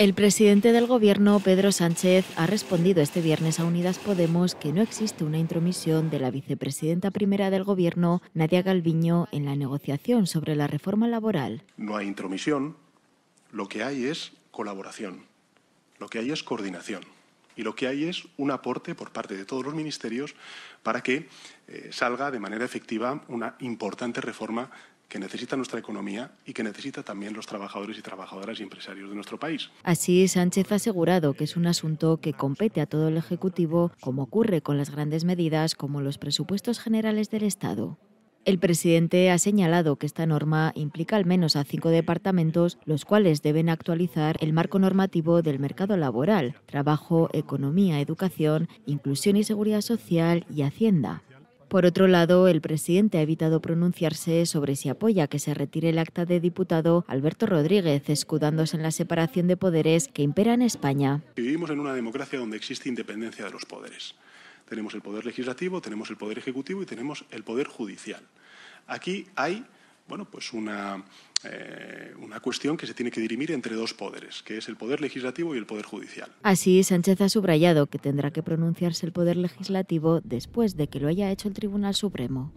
El presidente del gobierno, Pedro Sánchez, ha respondido este viernes a Unidas Podemos que no existe una intromisión de la vicepresidenta primera del gobierno, Nadia Galviño, en la negociación sobre la reforma laboral. No hay intromisión, lo que hay es colaboración, lo que hay es coordinación y lo que hay es un aporte por parte de todos los ministerios para que eh, salga de manera efectiva una importante reforma que necesita nuestra economía y que necesita también los trabajadores y trabajadoras y empresarios de nuestro país. Así, Sánchez ha asegurado que es un asunto que compete a todo el Ejecutivo, como ocurre con las grandes medidas como los presupuestos generales del Estado. El presidente ha señalado que esta norma implica al menos a cinco departamentos, los cuales deben actualizar el marco normativo del mercado laboral, trabajo, economía, educación, inclusión y seguridad social y hacienda. Por otro lado, el presidente ha evitado pronunciarse sobre si apoya que se retire el acta de diputado Alberto Rodríguez, escudándose en la separación de poderes que impera en España. Vivimos en una democracia donde existe independencia de los poderes. Tenemos el poder legislativo, tenemos el poder ejecutivo y tenemos el poder judicial. Aquí hay bueno, pues una eh, una cuestión que se tiene que dirimir entre dos poderes, que es el poder legislativo y el poder judicial. Así, Sánchez ha subrayado que tendrá que pronunciarse el poder legislativo después de que lo haya hecho el Tribunal Supremo.